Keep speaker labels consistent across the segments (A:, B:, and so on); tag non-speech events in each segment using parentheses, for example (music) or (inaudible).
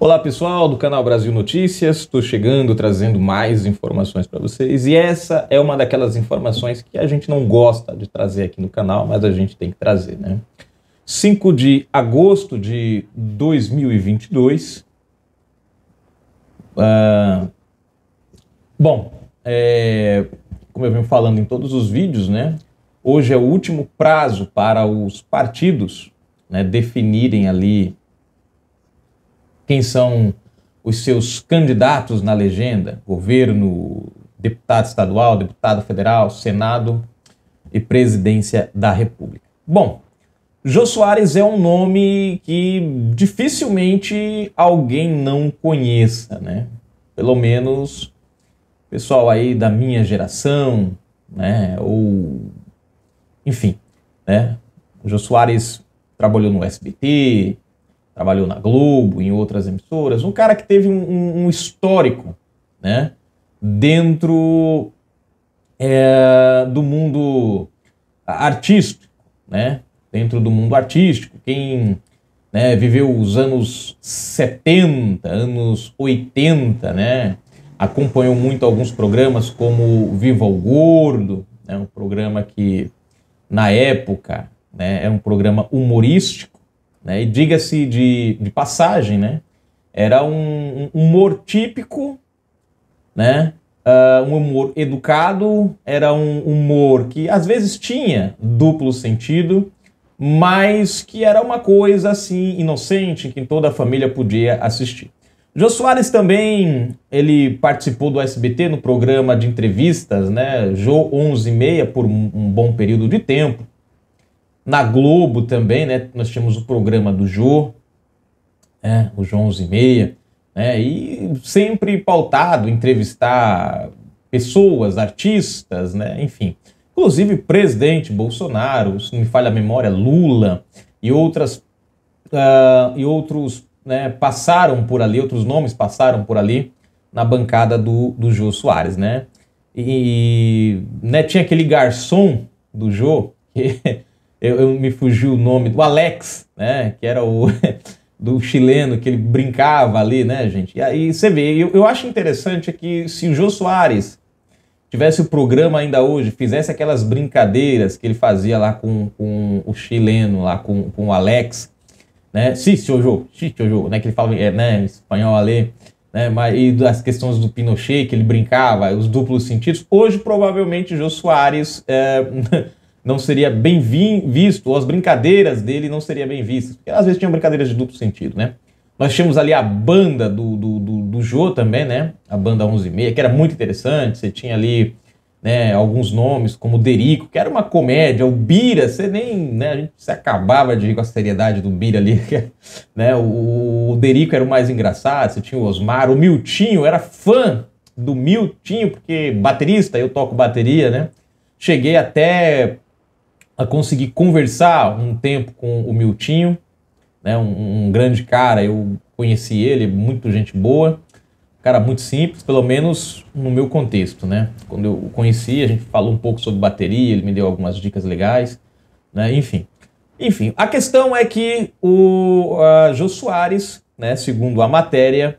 A: Olá pessoal do canal Brasil Notícias, estou chegando trazendo mais informações para vocês e essa é uma daquelas informações que a gente não gosta de trazer aqui no canal, mas a gente tem que trazer, né? 5 de agosto de 2022. Ah, bom, é, como eu venho falando em todos os vídeos, né? Hoje é o último prazo para os partidos né, definirem ali quem são os seus candidatos na legenda: governo, deputado estadual, deputado federal, senado e presidência da República. Bom, Jô Soares é um nome que dificilmente alguém não conheça, né? Pelo menos pessoal aí da minha geração, né? Ou enfim, né? Jô Soares trabalhou no SBT, trabalhou na Globo, em outras emissoras, um cara que teve um, um histórico, né? Dentro é, do mundo artístico, né? Dentro do mundo artístico, quem né, viveu os anos 70, anos 80, né? Acompanhou muito alguns programas como Viva o Gordo, né, um programa que na época né, era é um programa humorístico, né? E diga-se de, de passagem, né? era um, um humor típico, né? Uh, um humor educado, era um humor que às vezes tinha duplo sentido, mas que era uma coisa assim inocente que toda a família podia assistir. Jô Soares também ele participou do SBT no programa de entrevistas, né? Jô 11 e meia por um bom período de tempo. Na Globo também, né? Nós tínhamos o programa do Jô, né? o João 11 e meia, né? E sempre pautado entrevistar pessoas, artistas, né? Enfim. Inclusive presidente Bolsonaro, se não me falha a memória, Lula e outras uh, e outros né, passaram por ali, outros nomes passaram por ali na bancada do, do Jô Soares, né? E né, tinha aquele garçom do Jô que eu, eu, me fugiu o nome, do Alex, né? Que era o (laughs) do chileno que ele brincava ali, né, gente? E aí você vê, eu, eu acho interessante que se o Jô Soares tivesse o programa ainda hoje, fizesse aquelas brincadeiras que ele fazia lá com, com o chileno, lá com, com o Alex, né? Sim, senhor Jô, sim, seu Jô, né? Que ele fala é, né, espanhol ali, né? Mas, e das questões do Pinochet, que ele brincava, os duplos sentidos. Hoje, provavelmente, Jô Soares. É, (laughs) não seria bem visto, ou as brincadeiras dele não seriam bem vistas. Porque às vezes tinham brincadeiras de duplo sentido, né? Nós tínhamos ali a banda do, do, do, do Jô também, né? A banda 11 e meia, que era muito interessante. Você tinha ali né, alguns nomes, como Derico, que era uma comédia, o Bira, você nem, né, a gente se acabava de rir com a seriedade do Bira ali, (laughs) né, o, o, Derico era o mais engraçado, você tinha o Osmar, o Miltinho, era fã do Miltinho, porque baterista, eu toco bateria, né, cheguei até a conseguir conversar um tempo com o Miltinho, né, um, um grande cara, eu conheci ele, muito gente boa, cara muito simples, pelo menos no meu contexto, né? Quando eu o conheci, a gente falou um pouco sobre bateria, ele me deu algumas dicas legais, né? Enfim. Enfim, a questão é que o uh, Jô Soares, né, segundo a matéria,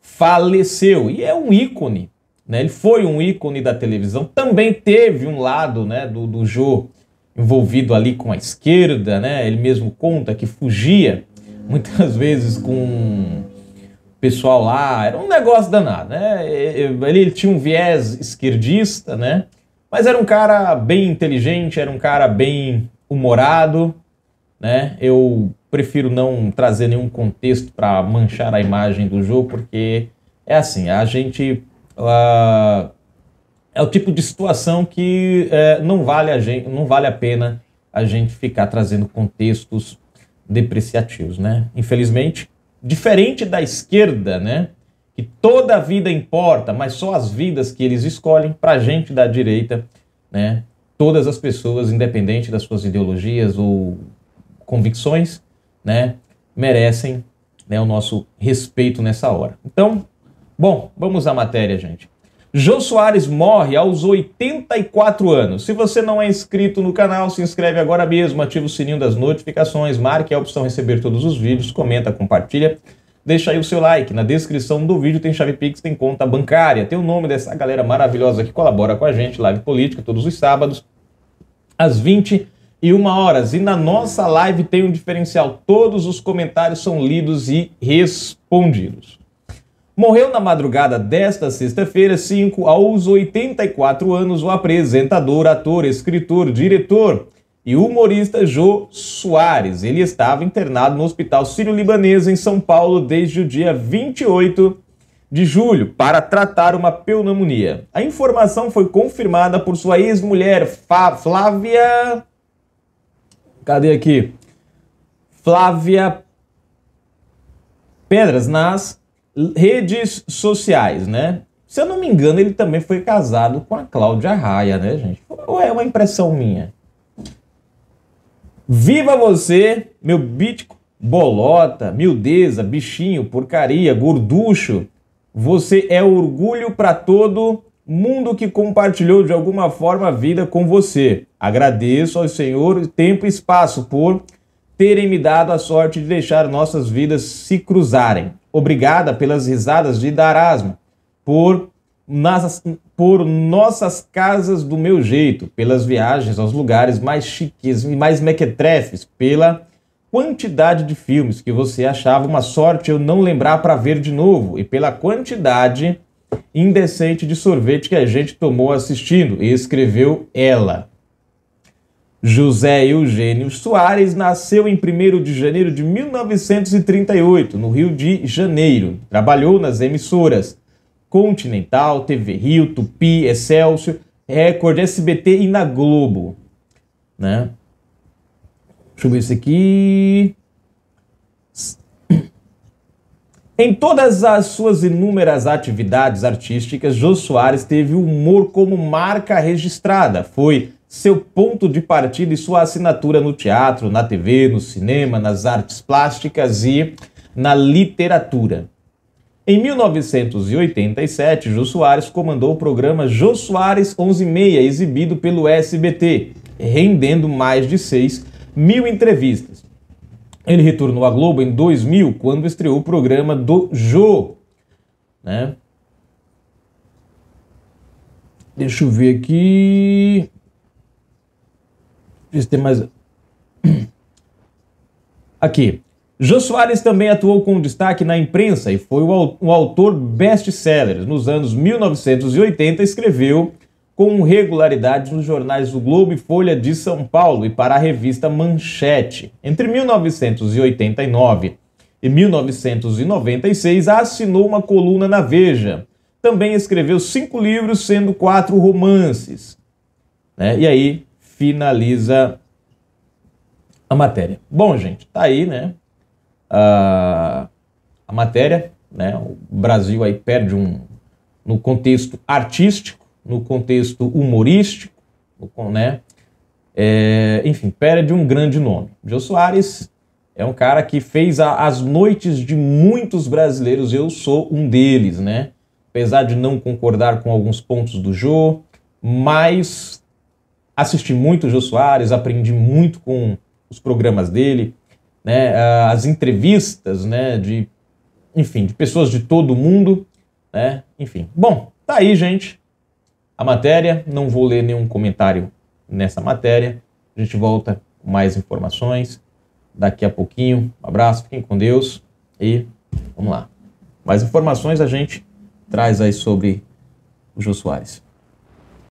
A: faleceu e é um ícone, né? Ele foi um ícone da televisão, também teve um lado, né, do, do Jô envolvido ali com a esquerda, né? Ele mesmo conta que fugia muitas (laughs) vezes com o pessoal lá, era um negócio danado, né? Ele tinha um viés esquerdista, né? Mas era um cara bem inteligente, era um cara bem humorado, né? Eu prefiro não trazer nenhum contexto para manchar a imagem do jogo, porque é assim, a gente uh, é o tipo de situação que é, não, vale a gente, não vale a pena a gente ficar trazendo contextos depreciativos, né? Infelizmente, diferente da esquerda, né? Que toda a vida importa, mas só as vidas que eles escolhem, para a gente da direita, né? Todas as pessoas, independente das suas ideologias ou convicções, né? Merecem né, o nosso respeito nessa hora. Então, bom, vamos à matéria, gente. Jô Soares morre aos 84 anos. Se você não é inscrito no canal, se inscreve agora mesmo, ativa o sininho das notificações, marque a opção receber todos os vídeos, comenta, compartilha, deixa aí o seu like. Na descrição do vídeo tem chave Pix, tem conta bancária, tem o nome dessa galera maravilhosa que colabora com a gente, live política todos os sábados às 20 e uma horas. E na nossa live tem um diferencial, todos os comentários são lidos e respondidos morreu na madrugada desta sexta-feira 5 aos 84 anos o apresentador, ator, escritor, diretor e humorista Jô Soares. Ele estava internado no Hospital Sírio-Libanês em São Paulo desde o dia 28 de julho para tratar uma pneumonia. A informação foi confirmada por sua ex-mulher Flávia Cadê aqui? Flávia Pedras Nas redes sociais, né? Se eu não me engano, ele também foi casado com a Cláudia Raia, né, gente? Ou é uma impressão minha? Viva você, meu bitco, bolota, miudeza, bichinho, porcaria, gorducho. Você é orgulho para todo mundo que compartilhou de alguma forma a vida com você. Agradeço ao Senhor tempo e espaço por terem me dado a sorte de deixar nossas vidas se cruzarem. Obrigada pelas risadas de Darasmo, por, nas, por nossas casas do meu jeito, pelas viagens aos lugares mais chiques e mais mequetrefes, pela quantidade de filmes que você achava uma sorte eu não lembrar para ver de novo e pela quantidade indecente de sorvete que a gente tomou assistindo, e escreveu ela. José Eugênio Soares nasceu em 1 de janeiro de 1938, no Rio de Janeiro. Trabalhou nas emissoras Continental, TV Rio, Tupi, Excelsior, Record, SBT e na Globo. Né? Deixa eu ver isso aqui. Em todas as suas inúmeras atividades artísticas, Jô Soares teve o humor como marca registrada. Foi seu ponto de partida e sua assinatura no teatro, na TV, no cinema, nas artes plásticas e na literatura. Em 1987, Jô Soares comandou o programa Jô Soares 11:30 exibido pelo SBT, rendendo mais de 6 mil entrevistas. Ele retornou à Globo em 2000, quando estreou o programa do Jô. Né? Deixa eu ver aqui. Deixa eu ter mais. Aqui. Jô Soares também atuou com destaque na imprensa e foi um autor best-sellers. Nos anos 1980, escreveu com regularidade nos jornais do Globo e Folha de São Paulo e para a revista Manchete. Entre 1989 e 1996, assinou uma coluna na Veja. Também escreveu cinco livros, sendo quatro romances. Né? E aí, finaliza a matéria. Bom, gente, tá aí, né? a matéria, né? O Brasil aí perde um no contexto artístico, no contexto humorístico, né? É, enfim, perde um grande nome. Jô Soares é um cara que fez a, as noites de muitos brasileiros. Eu sou um deles, né? Apesar de não concordar com alguns pontos do Jô, mas assisti muito o Jô Soares, aprendi muito com os programas dele, né, as entrevistas, né, de, enfim, de pessoas de todo mundo, né, enfim. Bom, tá aí, gente, a matéria, não vou ler nenhum comentário nessa matéria, a gente volta com mais informações daqui a pouquinho, um abraço, fiquem com Deus e vamos lá. Mais informações a gente traz aí sobre o Jô Soares.